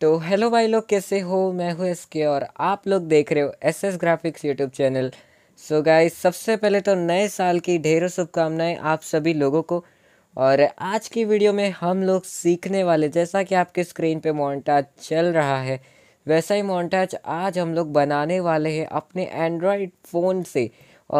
तो हेलो भाई लोग कैसे हो मैं हूँ एस के और आप लोग देख रहे हो S S graphics YouTube channel so guys सबसे पहले तो नए साल की ढेरों शुभकामनाएं आप सभी लोगों को और आज की वीडियो में हम लोग सीखने वाले जैसा कि आपके स्क्रीन पे मोन्टाज चल रहा है वैसा ही मोन्टाज आज हम लोग बनाने वाले हैं अपने एंड्रॉयड फ़ोन से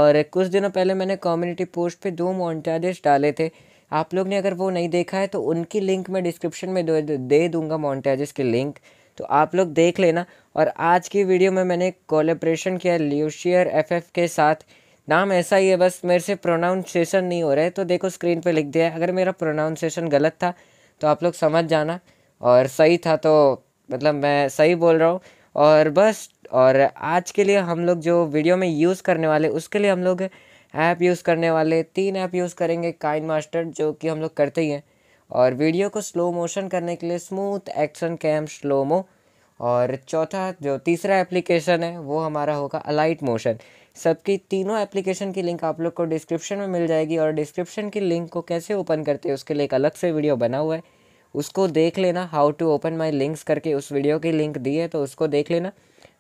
और कुछ दिनों पहले मैंने कम्युनिटी पोस्ट पर दो मोन्टाजेस डाले थे आप लोग ने अगर वो नहीं देखा है तो उनकी लिंक मैं डिस्क्रिप्शन में दे दूंगा मॉन्टेजेस की लिंक तो आप लोग देख लेना और आज की वीडियो में मैंने कोलेब्रेशन किया ल्यूशियर एफएफ के साथ नाम ऐसा ही है बस मेरे से प्रोनाउंसिएशन नहीं हो रहा है तो देखो स्क्रीन पे लिख दिया है अगर मेरा प्रोनाउंसिएशन गलत था तो आप लोग समझ जाना और सही था तो मतलब मैं सही बोल रहा हूँ और बस और आज के लिए हम लोग जो वीडियो में यूज़ करने वाले उसके लिए हम लोग ऐप यूज़ करने वाले तीन ऐप यूज़ करेंगे काइन मास्टर जो कि हम लोग करते ही हैं और वीडियो को स्लो मोशन करने के लिए स्मूथ एक्शन कैम स्लोमो और चौथा जो तीसरा एप्लीकेशन है वो हमारा होगा अलाइट मोशन सबकी तीनों एप्लीकेशन की लिंक आप लोग को डिस्क्रिप्शन में मिल जाएगी और डिस्क्रिप्शन की लिंक को कैसे ओपन करते हैं उसके लिए एक अलग से वीडियो बना हुआ है उसको देख लेना how to open my links करके उस वीडियो की लिंक दी है तो उसको देख लेना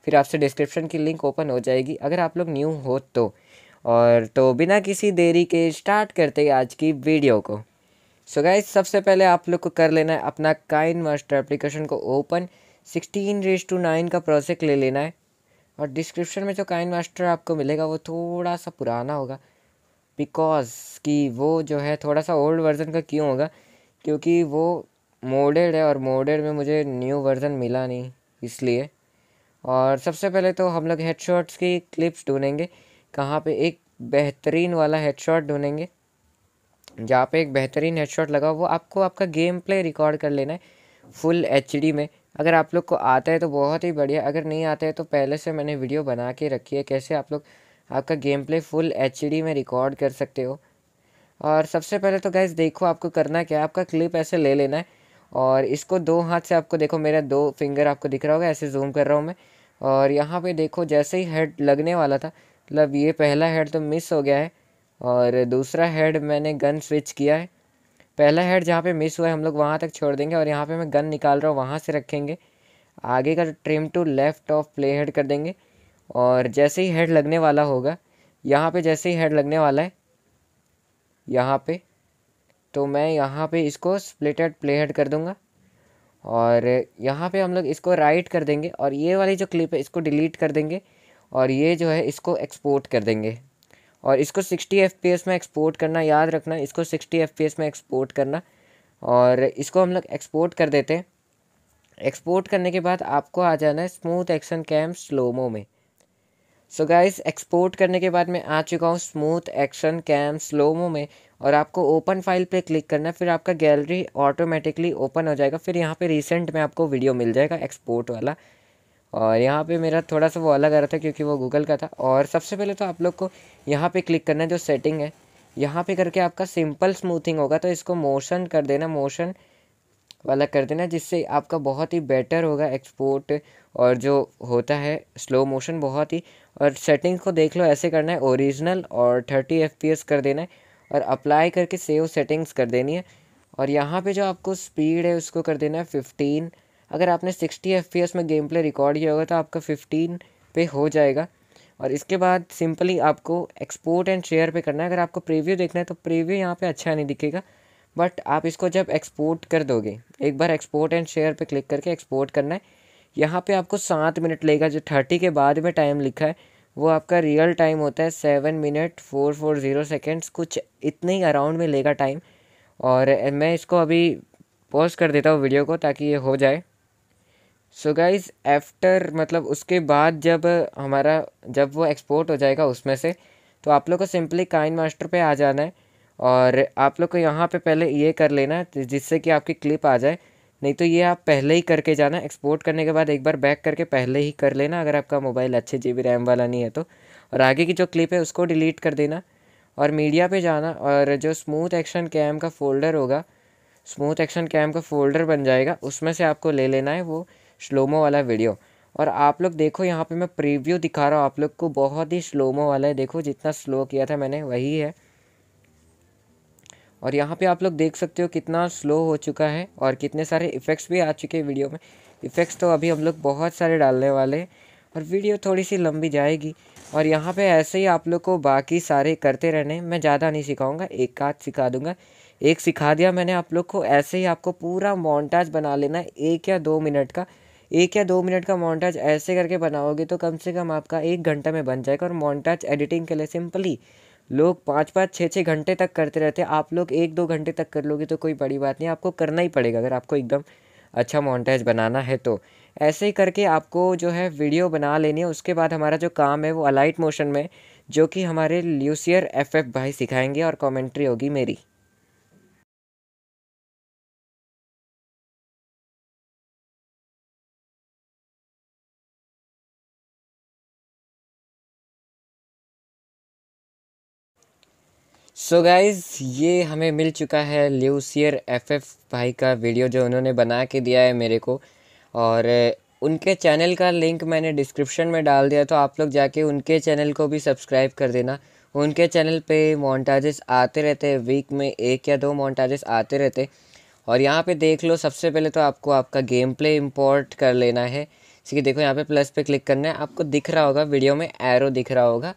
फिर आपसे डिस्क्रिप्शन की लिंक ओपन हो जाएगी अगर आप लोग न्यू हो तो और तो बिना किसी देरी के स्टार्ट करते हैं आज की वीडियो को सो so गाइज सबसे पहले आप लोग को कर लेना है अपना काइन मास्टर एप्लीकेशन को ओपन सिक्सटीन रेज टू नाइन का प्रोजेक्ट ले लेना है और डिस्क्रिप्शन में जो काइन मास्टर आपको मिलेगा वो थोड़ा सा पुराना होगा बिकॉज कि वो जो है थोड़ा सा ओल्ड वर्जन का क्यों होगा क्योंकि वो मोडेड है और मोडेड में मुझे न्यू वर्जन मिला नहीं इसलिए और सबसे पहले तो हम लोग हेडशॉट्स की क्लिप्स ढूंढेंगे कहाँ पे एक बेहतरीन वाला हेडशॉट ढूंढेंगे जहाँ पे एक बेहतरीन हेडशॉट लगा वो आपको आपका गेम प्ले रिकॉर्ड कर लेना है फुल एच में अगर आप लोग को आता है तो बहुत ही बढ़िया अगर नहीं आता है तो पहले से मैंने वीडियो बना के रखी है कैसे आप लोग आपका गेम प्ले फुल एच में रिकॉर्ड कर सकते हो और सबसे पहले तो गैस देखो आपको करना क्या है आपका क्लिप ऐसे ले लेना है और इसको दो हाथ से आपको देखो मेरा दो फिंगर आपको दिख रहा होगा ऐसे जूम कर रहा हूँ मैं और यहाँ पे देखो जैसे ही हेड लगने वाला था मतलब ये पहला हेड तो मिस हो गया है और दूसरा हेड मैंने गन स्विच किया है पहला हेड जहाँ पे मिस हुआ है हम लोग वहाँ तक छोड़ देंगे और यहाँ पे मैं गन निकाल रहा हूँ वहाँ से रखेंगे आगे का trim to left of play head कर देंगे और जैसे ही हेड लगने वाला होगा यहाँ पे जैसे ही हेड लगने वाला है यहाँ पे तो मैं यहाँ पे इसको स्प्लिटेड प्ले हेड कर दूँगा और यहाँ पर हम लोग इसको राइट कर देंगे और ये वाली जो क्लिप है इसको डिलीट कर देंगे और ये जो है इसको एक्सपोर्ट कर देंगे और इसको 60 एफ में एक्सपोर्ट करना याद रखना इसको 60 एफ में एक्सपोर्ट करना और इसको हम लोग एक्सपोर्ट कर देते हैं एक्सपोर्ट करने के बाद आपको आ जाना है स्मूथ एक्शन कैम स्लोमो में सो गाइस एक्सपोर्ट करने के बाद मैं आ चुका हूँ स्मूथ एक्शन कैम स्लोमो में और आपको ओपन फाइल पे क्लिक करना है फिर आपका गैलरी ऑटोमेटिकली ओपन हो जाएगा फिर यहाँ पे रिसेंट में आपको वीडियो मिल जाएगा एक्सपोर्ट वाला और यहाँ पे मेरा थोड़ा सा वो अलग आ रहा था क्योंकि वो गूगल का था और सबसे पहले तो आप लोग को यहाँ पे क्लिक करना है जो सेटिंग है यहाँ पे करके आपका सिंपल स्मूथिंग होगा तो इसको मोशन कर देना मोशन वाला कर देना जिससे आपका बहुत ही बेटर होगा एक्सपोर्ट और जो होता है स्लो मोशन बहुत ही और सेटिंग को देख लो ऐसे करना है ओरिजिनल और थर्टी एफ कर देना है और अप्लाई करके सेव सेटिंग्स कर देनी है और यहाँ पे जो आपको स्पीड है उसको कर देना है फिफ्टीन अगर आपने सिक्सटी एफ में गेम प्ले रिकॉर्ड किया होगा तो आपका फिफ्टीन पे हो जाएगा और इसके बाद सिंपली आपको एक्सपोर्ट एंड शेयर पे करना है अगर आपको प्रीव्यू देखना है तो प्रीव्यू यहाँ पे अच्छा नहीं दिखेगा बट आप इसको जब एक्सपोर्ट कर दोगे एक बार एक्सपोर्ट एंड शेयर पे क्लिक करके एक्सपोर्ट करना है यहाँ पे आपको सात मिनट लेगा जो थर्टी के बाद में टाइम लिखा है वो आपका रियल टाइम होता है seven minute four four zero seconds कुछ इतने ही अराउंड में लेगा टाइम और मैं इसको अभी पॉज कर देता हूँ वीडियो को ताकि ये हो जाए सो so गाइस आफ्टर मतलब उसके बाद जब हमारा जब वो एक्सपोर्ट हो जाएगा उसमें से तो आप लोग को सिंपली काइन मास्टर पर आ जाना है और आप लोग को यहाँ पे पहले ये कर लेना तो जिससे कि आपकी क्लिप आ जाए नहीं तो ये आप पहले ही करके जाना एक्सपोर्ट करने के बाद एक बार बैक करके पहले ही कर लेना अगर आपका मोबाइल अच्छे जी बी रैम वाला नहीं है तो और आगे की जो क्लिप है उसको डिलीट कर देना और मीडिया पे जाना और जो स्मूथ एक्शन कैम का फ़ोल्डर होगा स्मूथ एक्शन कैम का फ़ोल्डर बन जाएगा उसमें से आपको ले लेना है वो स्लोमो वाला वीडियो और आप लोग देखो यहाँ पे मैं प्रीव्यू दिखा रहा हूँ आप लोग को बहुत ही स्लोमो वाला है देखो जितना स्लो किया था मैंने वही है और यहाँ पे आप लोग देख सकते हो कितना स्लो हो चुका है और कितने सारे इफ़ेक्ट्स भी आ चुके हैं वीडियो में इफ़ेक्ट्स तो अभी हम लोग बहुत सारे डालने वाले हैं और वीडियो थोड़ी सी लंबी जाएगी और यहाँ पे ऐसे ही आप लोग को बाकी सारे करते रहने मैं ज़्यादा नहीं सिखाऊंगा एक आध सिखा दूंगा एक सिखा दिया मैंने आप लोग को ऐसे ही आपको पूरा मोन्टाज बना लेना एक या दो मिनट का एक या दो मिनट का मॉन्टाज ऐसे करके बनाओगे तो कम से कम आपका एक घंटा में बन जाएगा और मॉन्टाज एडिटिंग के लिए सिंपली लोग पाँच पाँच छः छः घंटे तक करते रहते हैं आप लोग एक दो घंटे तक कर लोगे तो कोई बड़ी बात नहीं आपको करना ही पड़ेगा अगर आपको एकदम अच्छा मॉन्टेज बनाना है तो ऐसे ही करके आपको जो है वीडियो बना लेनी है उसके बाद हमारा जो काम है वो अलाइट मोशन में जो कि हमारे ल्यूसियर एफ भाई सिखाएंगे और कमेंट्री होगी मेरी सो so गाइज़ ये हमें मिल चुका है ल्यूसियर एफ एफ भाई का वीडियो जो उन्होंने बना के दिया है मेरे को और उनके चैनल का लिंक मैंने डिस्क्रिप्शन में डाल दिया तो आप लोग जाके उनके चैनल को भी सब्सक्राइब कर देना उनके चैनल पे मोन्टाजेस आते रहते हैं वीक में एक या दो मोन्टाजेस आते रहते और यहाँ पे देख लो सबसे पहले तो आपको आपका गेम प्ले इम्पोर्ट कर लेना है जैसे कि देखो यहाँ पे प्लस पे क्लिक करना है आपको दिख रहा होगा वीडियो में एरो दिख रहा होगा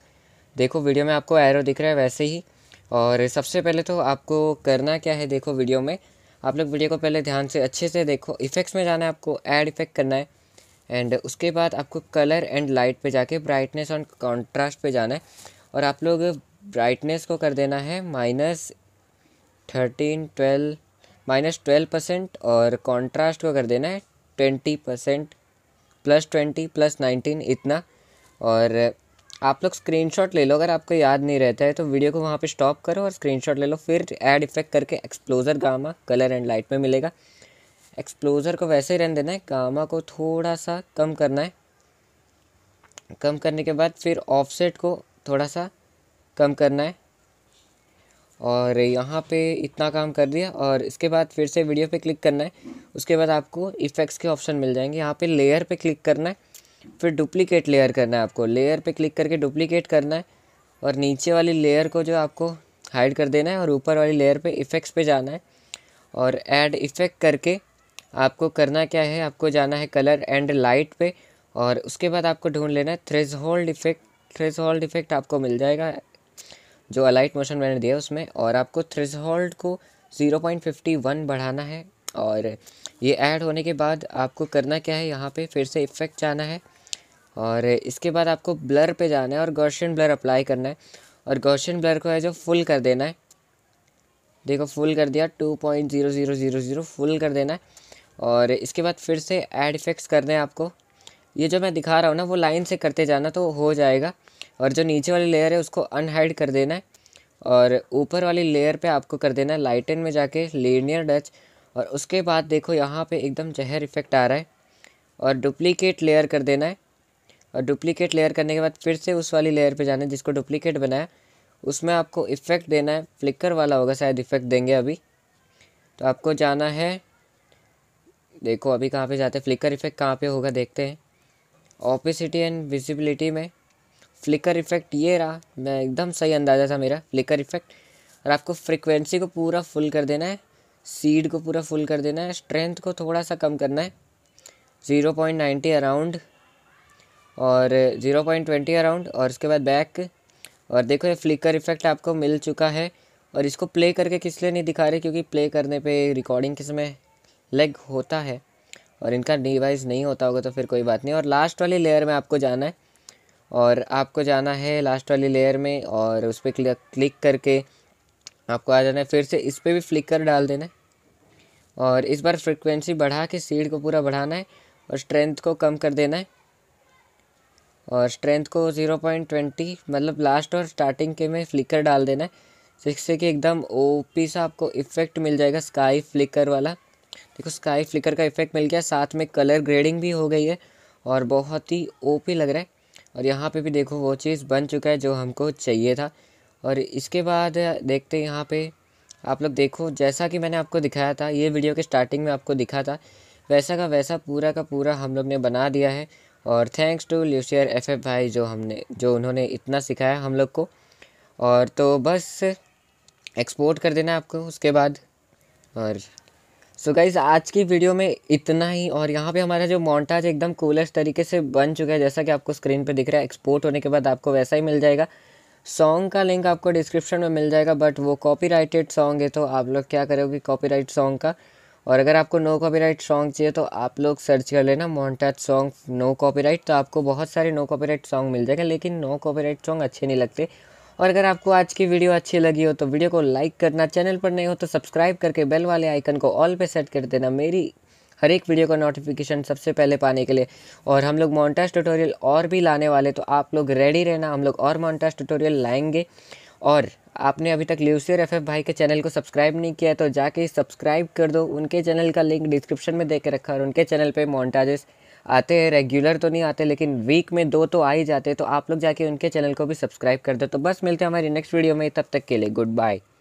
देखो वीडियो में आपको एरो दिख रहा है वैसे ही और सबसे पहले तो आपको करना क्या है देखो वीडियो में आप लोग वीडियो को पहले ध्यान से अच्छे से देखो इफ़ेक्ट्स में जाना है आपको ऐड इफ़ेक्ट करना है एंड उसके बाद आपको कलर एंड लाइट पे जाके ब्राइटनेस और कॉन्ट्रास्ट पे जाना है और आप लोग ब्राइटनेस को कर देना है minus thirteen twelve minus twelve percent और कॉन्ट्रास्ट को कर देना है twenty percent plus twenty plus nineteen इतना और आप लोग स्क्रीनशॉट ले लो अगर आपको याद नहीं रहता है तो वीडियो को वहाँ पे स्टॉप करो और स्क्रीनशॉट ले लो फिर ऐड इफेक्ट करके exposure gamma colour and light में मिलेगा एक्सप्लोजर को वैसे ही रहने देना है गामा को थोड़ा सा कम करना है कम करने के बाद फिर ऑफसेट को थोड़ा सा कम करना है और यहाँ पे इतना काम कर दिया और इसके बाद फिर से वीडियो पे क्लिक करना है उसके बाद आपको इफ़ेक्ट्स के ऑप्शन मिल जाएंगे यहाँ पे लेयर पे क्लिक करना है फिर डुप्लीकेट लेयर करना है आपको लेयर पे क्लिक करके डुप्लीकेट करना है और नीचे वाली लेयर को जो आपको हाइड कर देना है और ऊपर वाली लेयर पे इफ़ेक्ट्स पे जाना है और ऐड इफ़ेक्ट करके आपको करना क्या है आपको जाना है कलर एंड लाइट पे और उसके बाद आपको ढूंढ लेना है threshold effect threshold effect आपको मिल जाएगा जो अलाइट मोशन मैंने दिया उसमें और आपको थ्रेज होल्ड को ज़ीरो पॉइंट फिफ्टी वन बढ़ाना है और ये ऐड होने के बाद आपको करना क्या है यहाँ पे फिर से इफ़ेक्ट जाना है और इसके बाद आपको ब्लर पे जाना है और गोशन ब्लर अप्लाई करना है और गोशन ब्लर को है जो फुल कर देना है देखो फुल कर दिया two point zero zero zero zero full कर देना है और इसके बाद फिर से एड इफेक्ट्स करने हैं आपको ये जो मैं दिखा रहा हूँ ना वो लाइन से करते जाना तो हो जाएगा और जो नीचे वाली लेयर है उसको अनहाइड कर देना है और ऊपर वाली लेयर पे आपको कर देना है लाइटन में जाके लेनियर डच और उसके बाद देखो यहाँ पे एकदम जहर इफेक्ट आ रहा है और डुप्लीकेट लेयर कर देना है और डुप्लीकेट लेयर करने के बाद फिर से उस वाली लेयर पे जाना है जिसको डुप्लीकेट बनाया उसमें आपको इफ़ेक्ट देना है फ्लिकर वाला होगा शायद इफ़ेक्ट देंगे अभी तो आपको जाना है देखो अभी कहाँ पे जाते हैं फ्लिकर इफ़ेक्ट कहाँ पे होगा देखते हैं ऑपिसिटी एंड विजिबिलिटी में फ्लिकर इफ़ेक्ट ये रहा मैं एकदम सही अंदाज़ा था मेरा फ्लिकर इफ़ेक्ट और आपको फ्रिक्वेंसी को पूरा फुल कर देना है सीड को पूरा फुल कर देना है स्ट्रेंथ को थोड़ा सा कम करना है ज़ीरो पॉइंट नाइन्टी अराउंड और ज़ीरो पॉइंट ट्वेंटी अराउंड और उसके बाद बैक और देखो ये फ्लिकर इफेक्ट आपको मिल चुका है और इसको प्ले करके किस लिए नहीं दिखा रहे क्योंकि प्ले करने पे रिकॉर्डिंग के समय लेग होता है और इनका डिवाइस नहीं होता होगा तो फिर कोई बात नहीं और लास्ट वाली लेयर में आपको जाना है और आपको जाना है लास्ट वाली लेयर में और उस पर क्लिक क्लिक करके आपको आ जाना है फिर से इस पर भी फ्लिकर डाल देना है और इस बार फ्रिक्वेंसी बढ़ा के सीड को पूरा बढ़ाना है और स्ट्रेंथ को कम कर देना है और स्ट्रेंथ को ज़ीरो पॉइंट ट्वेंटी मतलब लास्ट और स्टार्टिंग के में फ्लिकर डाल देना है जिससे तो कि एकदम ओपी सा आपको इफ़ेक्ट मिल जाएगा स्काई फ्लिकर वाला देखो स्काई फ्लिकर का इफ़ेक्ट मिल गया साथ में कलर ग्रेडिंग भी हो गई है और बहुत ही ओपी लग रहा है और यहाँ पे भी देखो वो चीज़ बन चुका है जो हमको चाहिए था और इसके बाद देखते यहाँ पे आप लोग देखो जैसा कि मैंने आपको दिखाया था ये वीडियो के स्टार्टिंग में आपको दिखा था वैसा का वैसा पूरा का पूरा हम लोग ने बना दिया है और थैंक्स टू ल्यूशियर एफ एफ भाई जो हमने जो उन्होंने इतना सिखाया हम लोग को और तो बस एक्सपोर्ट कर देना आपको उसके बाद और सो so गाइज आज की वीडियो में इतना ही और यहाँ पे हमारा जो मोन्टाज एकदम कूलेस्ट तरीके से बन चुका है जैसा कि आपको स्क्रीन पे दिख रहा है एक्सपोर्ट होने के बाद आपको वैसा ही मिल जाएगा सॉन्ग का लिंक आपको डिस्क्रिप्शन में मिल जाएगा बट वो कॉपीराइटेड सॉन्ग है तो आप लोग क्या करोगे कॉपीराइट सॉन्ग का और अगर आपको नो कॉपीराइट सॉन्ग चाहिए तो आप लोग सर्च कर लेना मोन्टाज सॉन्ग नो कॉपीराइट तो आपको बहुत सारे नो कॉपीराइट सॉन्ग मिल जाएगा लेकिन नो कॉपीराइट सॉन्ग अच्छे नहीं लगते और अगर आपको आज की वीडियो अच्छी लगी हो तो वीडियो को लाइक करना चैनल पर नहीं हो तो सब्सक्राइब करके बेल वाले आइकन को ऑल पर सेट कर देना मेरी हर एक वीडियो का नोटिफिकेशन सबसे पहले पाने के लिए और हम लोग मॉन्टास ट्यूटोरियल और भी लाने वाले तो आप लोग रेडी रहना हम लोग और मॉन्टास ट्यूटोरियल लाएंगे और आपने अभी तक ल्यूसियर एफ भाई के चैनल को सब्सक्राइब नहीं किया है तो जाके सब्सक्राइब कर दो उनके चैनल का लिंक डिस्क्रिप्शन में दे के रखा और उनके चैनल पे मोन्टाजेस आते हैं रेगुलर तो नहीं आते लेकिन वीक में दो तो आ ही जाते तो आप लोग जाके उनके चैनल को भी सब्सक्राइब कर दो तो बस मिलते हैं हमारी नेक्स्ट वीडियो में तब तक के लिए गुड बाय